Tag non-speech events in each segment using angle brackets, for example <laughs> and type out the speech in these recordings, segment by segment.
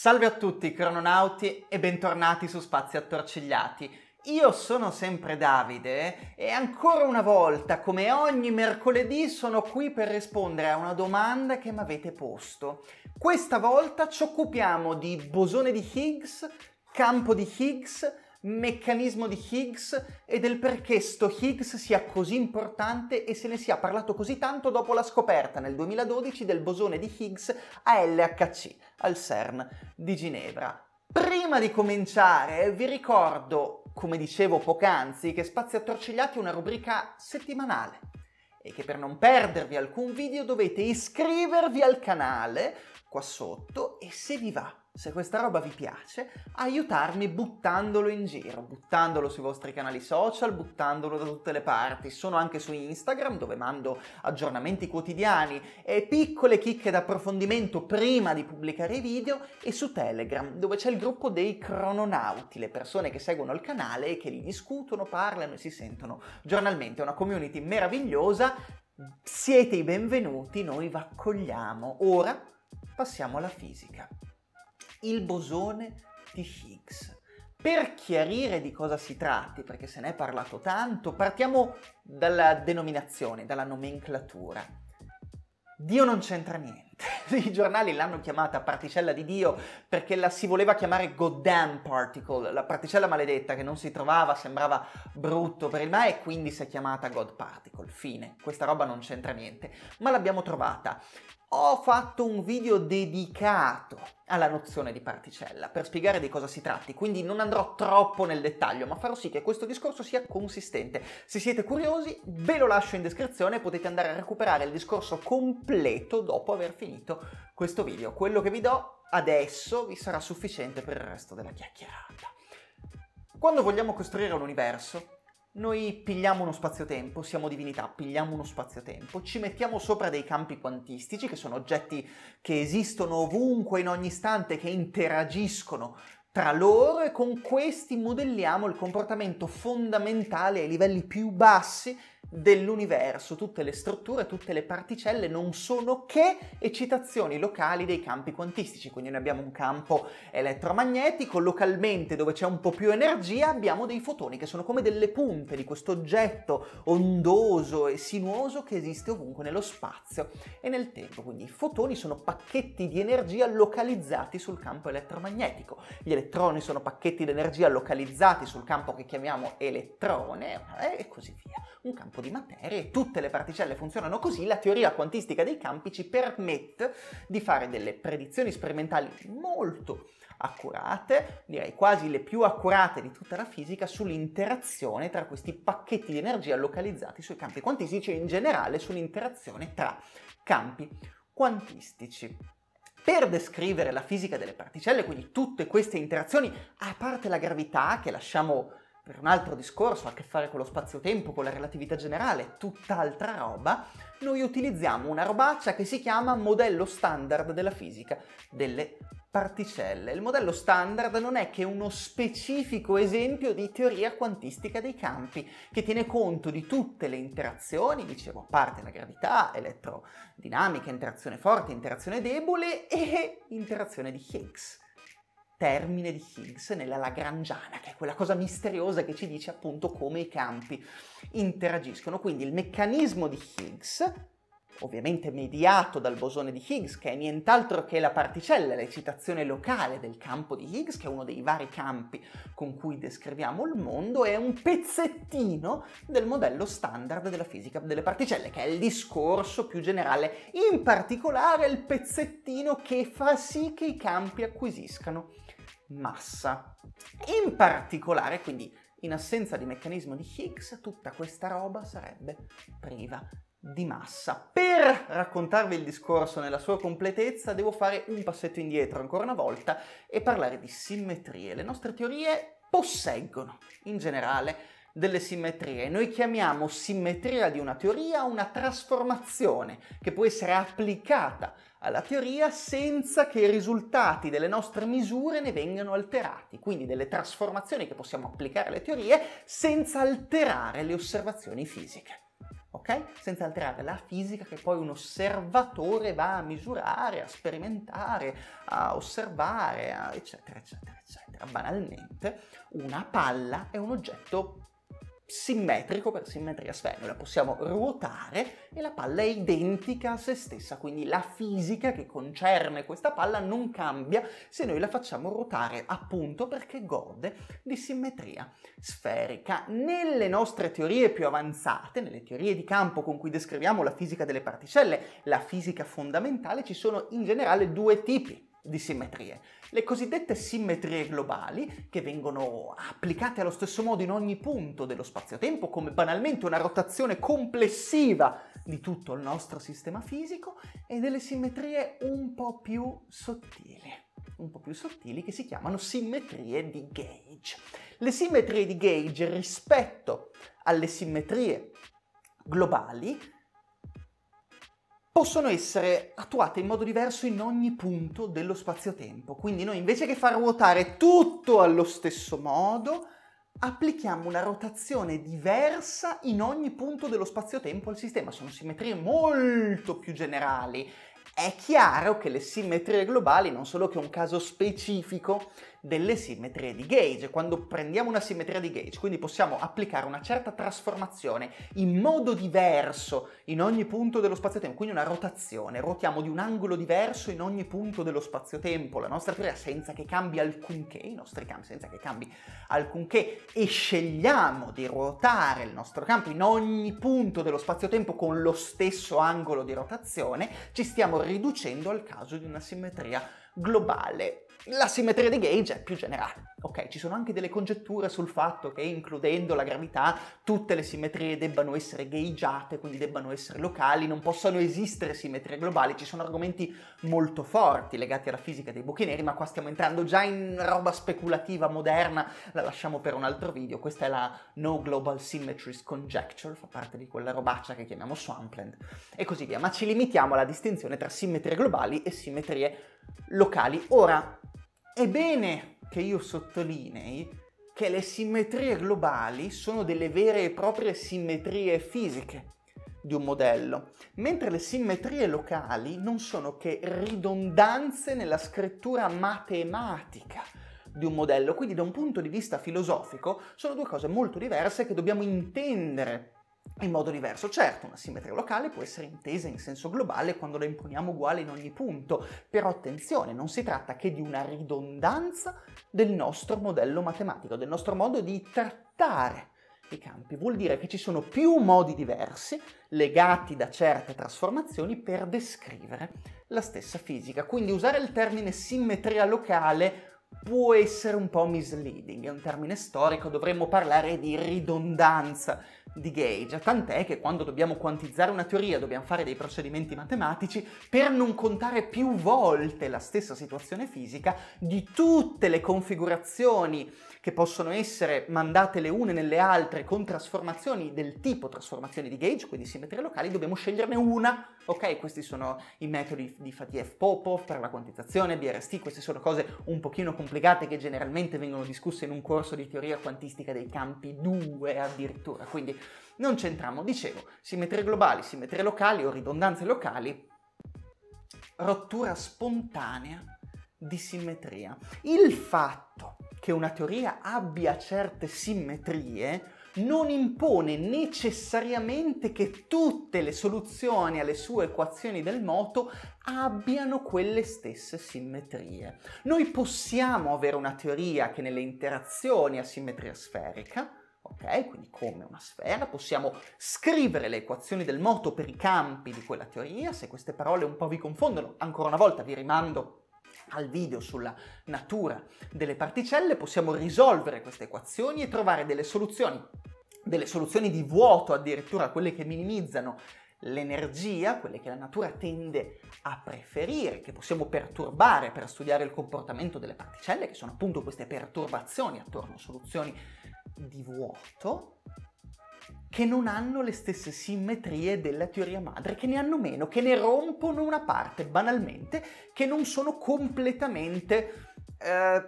Salve a tutti crononauti e bentornati su Spazi Attorcigliati. Io sono sempre Davide e ancora una volta, come ogni mercoledì, sono qui per rispondere a una domanda che mi avete posto. Questa volta ci occupiamo di bosone di Higgs, campo di Higgs, meccanismo di Higgs e del perché sto Higgs sia così importante e se ne sia parlato così tanto dopo la scoperta nel 2012 del bosone di Higgs a LHC, al CERN di Ginevra. Prima di cominciare vi ricordo, come dicevo poc'anzi, che Spazi Attorcigliati è una rubrica settimanale e che per non perdervi alcun video dovete iscrivervi al canale qua sotto e se vi va se questa roba vi piace, aiutarmi buttandolo in giro, buttandolo sui vostri canali social, buttandolo da tutte le parti. Sono anche su Instagram dove mando aggiornamenti quotidiani e piccole chicche d'approfondimento prima di pubblicare i video e su Telegram dove c'è il gruppo dei crononauti, le persone che seguono il canale e che li discutono, parlano e si sentono giornalmente. È una community meravigliosa. Siete i benvenuti, noi vi accogliamo. Ora passiamo alla fisica il bosone di Higgs. Per chiarire di cosa si tratti, perché se ne è parlato tanto, partiamo dalla denominazione, dalla nomenclatura. Dio non c'entra niente i giornali l'hanno chiamata particella di Dio perché la si voleva chiamare Goddamn Particle, la particella maledetta che non si trovava, sembrava brutto per il mare e quindi si è chiamata God Particle. Fine, questa roba non c'entra niente, ma l'abbiamo trovata. Ho fatto un video dedicato alla nozione di particella per spiegare di cosa si tratti, quindi non andrò troppo nel dettaglio, ma farò sì che questo discorso sia consistente. Se siete curiosi, ve lo lascio in descrizione e potete andare a recuperare il discorso completo dopo aver finito finito questo video. Quello che vi do adesso vi sarà sufficiente per il resto della chiacchierata. Quando vogliamo costruire un universo, noi pigliamo uno spazio-tempo, siamo divinità, pigliamo uno spazio-tempo, ci mettiamo sopra dei campi quantistici, che sono oggetti che esistono ovunque, in ogni istante, che interagiscono tra loro e con questi modelliamo il comportamento fondamentale ai livelli più bassi dell'universo, tutte le strutture, tutte le particelle non sono che eccitazioni locali dei campi quantistici, quindi noi abbiamo un campo elettromagnetico, localmente dove c'è un po' più energia abbiamo dei fotoni che sono come delle punte di questo oggetto ondoso e sinuoso che esiste ovunque nello spazio e nel tempo, quindi i fotoni sono pacchetti di energia localizzati sul campo elettromagnetico, gli elettroni sono pacchetti di energia localizzati sul campo che chiamiamo elettrone e così via, un campo campo di materia e tutte le particelle funzionano così, la teoria quantistica dei campi ci permette di fare delle predizioni sperimentali molto accurate, direi quasi le più accurate di tutta la fisica, sull'interazione tra questi pacchetti di energia localizzati sui campi quantistici e in generale sull'interazione tra campi quantistici. Per descrivere la fisica delle particelle, quindi tutte queste interazioni, a parte la gravità che lasciamo per un altro discorso, ha a che fare con lo spazio-tempo, con la relatività generale, tutt'altra roba, noi utilizziamo una robaccia che si chiama modello standard della fisica delle particelle. Il modello standard non è che uno specifico esempio di teoria quantistica dei campi, che tiene conto di tutte le interazioni, dicevo, a parte la gravità, elettrodinamica, interazione forte, interazione debole e interazione di Higgs termine di Higgs nella Lagrangiana, che è quella cosa misteriosa che ci dice appunto come i campi interagiscono. Quindi il meccanismo di Higgs, ovviamente mediato dal bosone di Higgs, che è nient'altro che la particella, l'eccitazione locale del campo di Higgs, che è uno dei vari campi con cui descriviamo il mondo, è un pezzettino del modello standard della fisica delle particelle, che è il discorso più generale, in particolare il pezzettino che fa sì che i campi acquisiscano massa. In particolare, quindi in assenza di meccanismo di Higgs, tutta questa roba sarebbe priva di massa. Per raccontarvi il discorso nella sua completezza devo fare un passetto indietro ancora una volta e parlare di simmetrie. Le nostre teorie posseggono in generale delle simmetrie. Noi chiamiamo simmetria di una teoria una trasformazione che può essere applicata alla teoria senza che i risultati delle nostre misure ne vengano alterati, quindi delle trasformazioni che possiamo applicare alle teorie senza alterare le osservazioni fisiche. Okay? Senza alterare la fisica che poi un osservatore va a misurare, a sperimentare, a osservare, a eccetera, eccetera, eccetera. Banalmente, una palla è un oggetto simmetrico per simmetria sfera, la possiamo ruotare e la palla è identica a se stessa, quindi la fisica che concerne questa palla non cambia se noi la facciamo ruotare appunto perché gode di simmetria sferica. Nelle nostre teorie più avanzate, nelle teorie di campo con cui descriviamo la fisica delle particelle, la fisica fondamentale, ci sono in generale due tipi di simmetrie. Le cosiddette simmetrie globali, che vengono applicate allo stesso modo in ogni punto dello spazio-tempo, come banalmente una rotazione complessiva di tutto il nostro sistema fisico, e delle simmetrie un po' più sottili un po' più sottili che si chiamano simmetrie di gauge. Le simmetrie di gauge rispetto alle simmetrie globali possono essere attuate in modo diverso in ogni punto dello spazio-tempo. Quindi noi invece che far ruotare tutto allo stesso modo, applichiamo una rotazione diversa in ogni punto dello spazio-tempo al sistema. Sono simmetrie molto più generali. È chiaro che le simmetrie globali non solo che un caso specifico delle simmetrie di gauge, quando prendiamo una simmetria di gauge, quindi possiamo applicare una certa trasformazione in modo diverso in ogni punto dello spazio-tempo, quindi una rotazione, ruotiamo di un angolo diverso in ogni punto dello spazio-tempo, la nostra teoria senza che cambi alcunché, i nostri campi senza che cambi alcunché, e scegliamo di ruotare il nostro campo in ogni punto dello spazio-tempo con lo stesso angolo di rotazione, ci stiamo riducendo al caso di una simmetria globale la simmetria di gauge è più generale. Ok, ci sono anche delle congetture sul fatto che includendo la gravità tutte le simmetrie debbano essere gageate, quindi debbano essere locali, non possono esistere simmetrie globali, ci sono argomenti molto forti legati alla fisica dei buchi neri, ma qua stiamo entrando già in roba speculativa moderna, la lasciamo per un altro video, questa è la No Global Symmetries Conjecture, fa parte di quella robaccia che chiamiamo Swampland e così via, ma ci limitiamo alla distinzione tra simmetrie globali e simmetrie locali. Ora, ebbene, che io sottolinei che le simmetrie globali sono delle vere e proprie simmetrie fisiche di un modello, mentre le simmetrie locali non sono che ridondanze nella scrittura matematica di un modello. Quindi da un punto di vista filosofico sono due cose molto diverse che dobbiamo intendere in modo diverso. Certo, una simmetria locale può essere intesa in senso globale quando la imponiamo uguale in ogni punto, però attenzione, non si tratta che di una ridondanza del nostro modello matematico, del nostro modo di trattare i campi. Vuol dire che ci sono più modi diversi, legati da certe trasformazioni, per descrivere la stessa fisica. Quindi usare il termine simmetria locale può essere un po' misleading, è un termine storico, dovremmo parlare di ridondanza di gauge, tant'è che quando dobbiamo quantizzare una teoria dobbiamo fare dei procedimenti matematici per non contare più volte la stessa situazione fisica di tutte le configurazioni che possono essere mandate le une nelle altre con trasformazioni del tipo trasformazioni di gauge, quindi simmetrie locali, dobbiamo sceglierne una Ok, questi sono i metodi di Fatiev Popov per la quantizzazione, BRST, queste sono cose un pochino complicate che generalmente vengono discusse in un corso di teoria quantistica dei campi 2 addirittura, quindi non c'entriamo, dicevo, simmetrie globali, simmetrie locali o ridondanze locali, rottura spontanea di simmetria. Il fatto che una teoria abbia certe simmetrie non impone necessariamente che tutte le soluzioni alle sue equazioni del moto abbiano quelle stesse simmetrie. Noi possiamo avere una teoria che nelle interazioni ha simmetria sferica, ok? Quindi come una sfera, possiamo scrivere le equazioni del moto per i campi di quella teoria, se queste parole un po' vi confondono, ancora una volta vi rimando al video sulla natura delle particelle possiamo risolvere queste equazioni e trovare delle soluzioni delle soluzioni di vuoto addirittura, quelle che minimizzano l'energia, quelle che la natura tende a preferire, che possiamo perturbare per studiare il comportamento delle particelle, che sono appunto queste perturbazioni attorno a soluzioni di vuoto, che non hanno le stesse simmetrie della teoria madre, che ne hanno meno, che ne rompono una parte banalmente, che non sono completamente eh,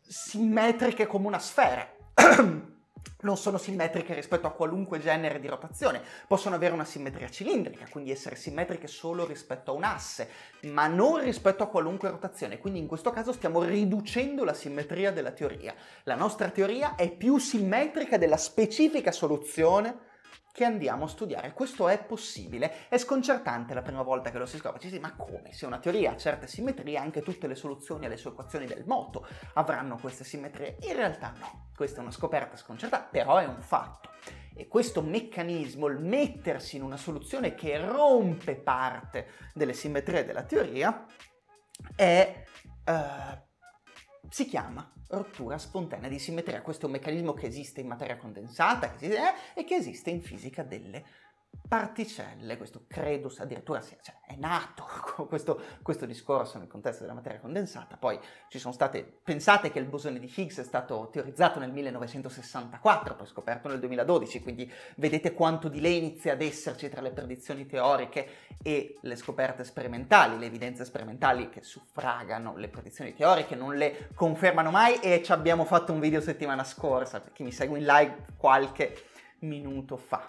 simmetriche come una sfera. <clears throat> non sono simmetriche rispetto a qualunque genere di rotazione, possono avere una simmetria cilindrica, quindi essere simmetriche solo rispetto a un asse, ma non rispetto a qualunque rotazione, quindi in questo caso stiamo riducendo la simmetria della teoria. La nostra teoria è più simmetrica della specifica soluzione che andiamo a studiare. Questo è possibile. È sconcertante la prima volta che lo si scopre. Ci cioè, si, ma come? Se una teoria ha certe simmetrie, anche tutte le soluzioni alle sue equazioni del moto avranno queste simmetrie. In realtà no. Questa è una scoperta sconcertante, però è un fatto. E questo meccanismo, il mettersi in una soluzione che rompe parte delle simmetrie della teoria, è... Uh, si chiama rottura spontanea di simmetria. Questo è un meccanismo che esiste in materia condensata esiste, eh, e che esiste in fisica delle particelle, questo credus addirittura sia, cioè, è nato <laughs> questo, questo, discorso nel contesto della materia condensata, poi ci sono state, pensate che il bosone di Higgs è stato teorizzato nel 1964, poi scoperto nel 2012, quindi vedete quanto di lei inizia ad esserci tra le predizioni teoriche e le scoperte sperimentali, le evidenze sperimentali che suffragano le predizioni teoriche, non le confermano mai e ci abbiamo fatto un video settimana scorsa, per chi mi segue in live qualche minuto fa.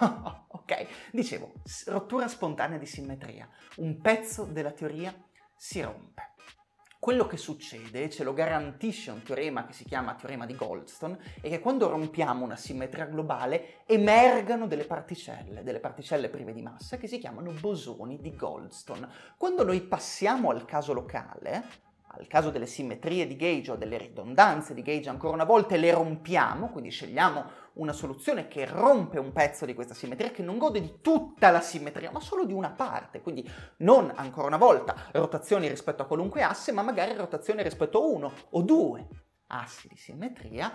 <laughs> ok? Dicevo, rottura spontanea di simmetria. Un pezzo della teoria si rompe. Quello che succede, ce lo garantisce un teorema che si chiama teorema di Goldstone, è che quando rompiamo una simmetria globale emergano delle particelle, delle particelle prive di massa che si chiamano bosoni di Goldstone. Quando noi passiamo al caso locale, al caso delle simmetrie di gauge o delle ridondanze di gauge ancora una volta le rompiamo, quindi scegliamo una soluzione che rompe un pezzo di questa simmetria, che non gode di tutta la simmetria, ma solo di una parte, quindi non ancora una volta rotazioni rispetto a qualunque asse, ma magari rotazioni rispetto a uno o due assi di simmetria,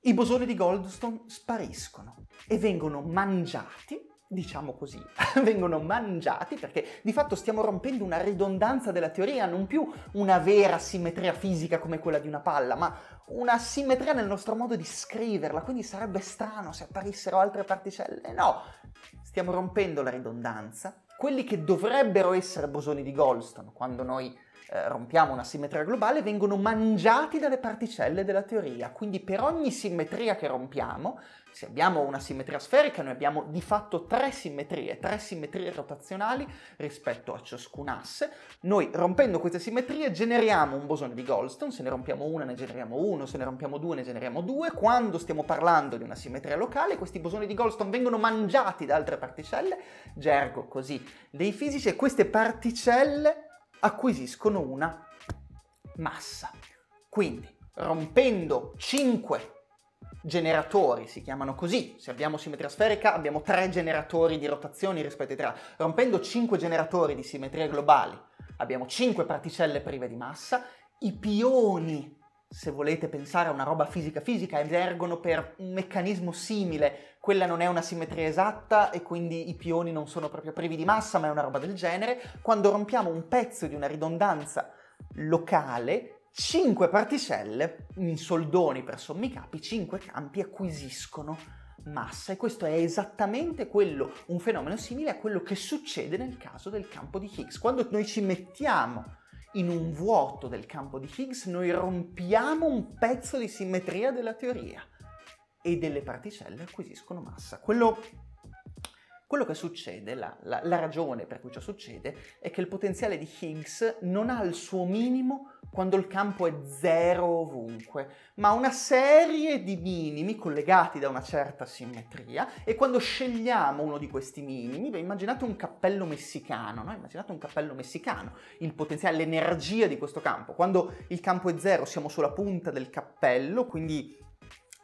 i bosoni di Goldstone spariscono e vengono mangiati diciamo così, <laughs> vengono mangiati perché di fatto stiamo rompendo una ridondanza della teoria, non più una vera simmetria fisica come quella di una palla, ma una simmetria nel nostro modo di scriverla, quindi sarebbe strano se apparissero altre particelle. No, stiamo rompendo la ridondanza. Quelli che dovrebbero essere bosoni di Goldstone, quando noi eh, rompiamo una simmetria globale, vengono mangiati dalle particelle della teoria. Quindi per ogni simmetria che rompiamo, se abbiamo una simmetria sferica, noi abbiamo di fatto tre simmetrie, tre simmetrie rotazionali rispetto a ciascun asse. Noi rompendo queste simmetrie generiamo un bosone di Goldstone, se ne rompiamo una ne generiamo uno, se ne rompiamo due ne generiamo due. Quando stiamo parlando di una simmetria locale, questi bosoni di Goldstone vengono mangiati da altre particelle, gergo così dei fisici, e queste particelle acquisiscono una massa. Quindi rompendo 5 generatori, si chiamano così, se abbiamo simmetria sferica abbiamo 3 generatori di rotazioni rispetto ai 3, rompendo 5 generatori di simmetrie globali abbiamo 5 particelle prive di massa, i pioni se volete pensare a una roba fisica fisica, emergono per un meccanismo simile. Quella non è una simmetria esatta e quindi i pioni non sono proprio privi di massa, ma è una roba del genere. Quando rompiamo un pezzo di una ridondanza locale, 5 particelle, in soldoni per sommi capi, 5 campi acquisiscono massa e questo è esattamente quello, un fenomeno simile a quello che succede nel caso del campo di Higgs. Quando noi ci mettiamo in un vuoto del campo di Higgs noi rompiamo un pezzo di simmetria della teoria e delle particelle acquisiscono massa. Quello quello che succede, la, la, la ragione per cui ciò succede, è che il potenziale di Higgs non ha il suo minimo quando il campo è zero ovunque, ma una serie di minimi collegati da una certa simmetria e quando scegliamo uno di questi minimi, beh, immaginate un cappello messicano, no? immaginate un cappello messicano, il potenziale, l'energia di questo campo. Quando il campo è zero siamo sulla punta del cappello, quindi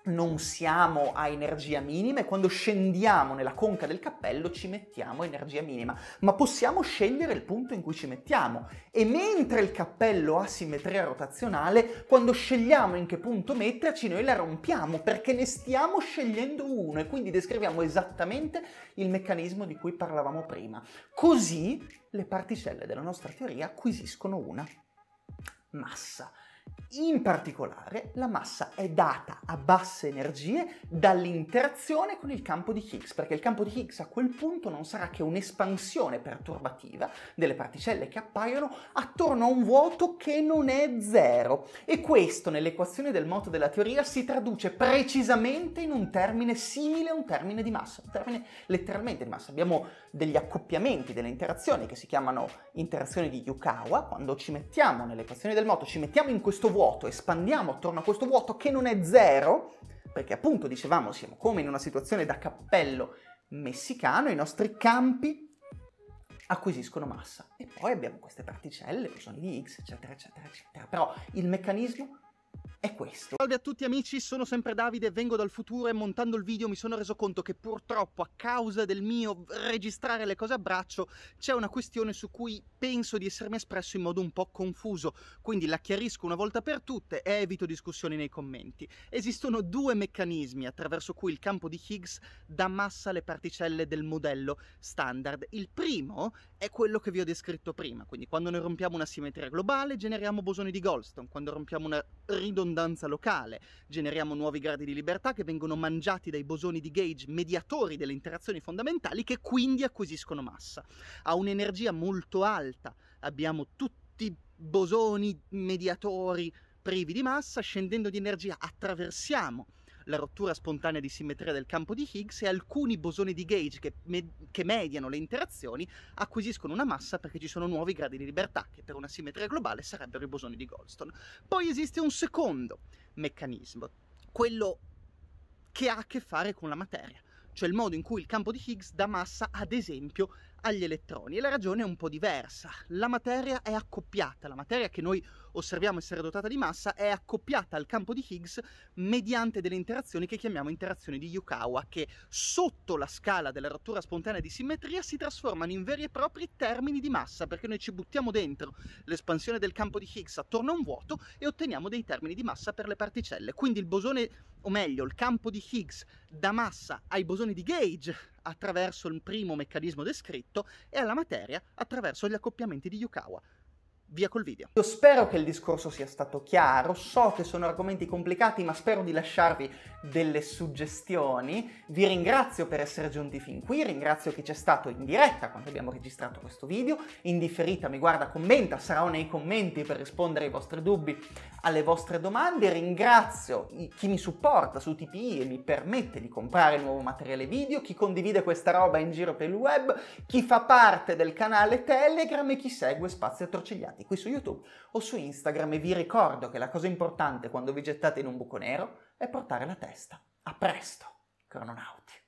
non siamo a energia minima e quando scendiamo nella conca del cappello ci mettiamo a energia minima, ma possiamo scegliere il punto in cui ci mettiamo e mentre il cappello ha simmetria rotazionale, quando scegliamo in che punto metterci noi la rompiamo perché ne stiamo scegliendo uno e quindi descriviamo esattamente il meccanismo di cui parlavamo prima. Così le particelle della nostra teoria acquisiscono una massa. In particolare, la massa è data a basse energie dall'interazione con il campo di Higgs, perché il campo di Higgs a quel punto non sarà che un'espansione perturbativa delle particelle che appaiono attorno a un vuoto che non è zero. E questo nell'equazione del moto della teoria si traduce precisamente in un termine simile a un termine di massa, un termine letteralmente di massa. Abbiamo degli accoppiamenti, delle interazioni che si chiamano interazioni di Yukawa, quando ci mettiamo nell'equazione del moto, ci mettiamo in questo questo vuoto, espandiamo attorno a questo vuoto che non è zero, perché appunto dicevamo siamo come in una situazione da cappello messicano, i nostri campi acquisiscono massa e poi abbiamo queste particelle, bosoni di X, eccetera, eccetera, eccetera. Però il meccanismo è questo. Salve a tutti amici, sono sempre Davide, vengo dal futuro e montando il video mi sono reso conto che purtroppo a causa del mio registrare le cose a braccio c'è una questione su cui penso di essermi espresso in modo un po' confuso, quindi la chiarisco una volta per tutte e evito discussioni nei commenti. Esistono due meccanismi attraverso cui il campo di Higgs dà massa alle particelle del modello standard. Il primo è quello che vi ho descritto prima, quindi quando noi rompiamo una simmetria globale generiamo bosoni di Goldstone, quando rompiamo una ridondanza locale, generiamo nuovi gradi di libertà che vengono mangiati dai bosoni di gauge mediatori delle interazioni fondamentali che quindi acquisiscono massa. A un'energia molto alta, abbiamo tutti i bosoni mediatori privi di massa, scendendo di energia attraversiamo la rottura spontanea di simmetria del campo di Higgs e alcuni bosoni di gauge che, me- che mediano le interazioni acquisiscono una massa perché ci sono nuovi gradi di libertà che per una simmetria globale sarebbero i bosoni di Goldstone. Poi esiste un secondo meccanismo, quello che ha a che fare con la materia, cioè il modo in cui il campo di Higgs dà massa ad esempio agli elettroni e la ragione è un po' diversa. La materia è accoppiata, la materia che noi osserviamo essere dotata di massa è accoppiata al campo di Higgs mediante delle interazioni che chiamiamo interazioni di Yukawa, che sotto la scala della rottura spontanea di simmetria si trasformano in veri e propri termini di massa, perché noi ci buttiamo dentro l'espansione del campo di Higgs attorno a un vuoto e otteniamo dei termini di massa per le particelle. Quindi il bosone, o meglio, il campo di Higgs da massa ai bosoni di gauge attraverso il primo meccanismo descritto e alla materia attraverso gli accoppiamenti di Yukawa via col video. Io spero che il discorso sia stato chiaro, so che sono argomenti complicati ma spero di lasciarvi delle suggestioni, vi ringrazio per essere giunti fin qui, ringrazio chi c'è stato in diretta quando abbiamo registrato questo video, in differita mi guarda, commenta, sarò nei commenti per rispondere ai vostri dubbi, alle vostre domande, ringrazio chi mi supporta su TPI e mi permette di comprare nuovo materiale video, chi condivide questa roba in giro per il web, chi fa parte del canale Telegram e chi segue Spazi Attorcigliati qui su YouTube o su Instagram e vi ricordo che la cosa importante quando vi gettate in un buco nero è portare la testa. A presto, crononauti!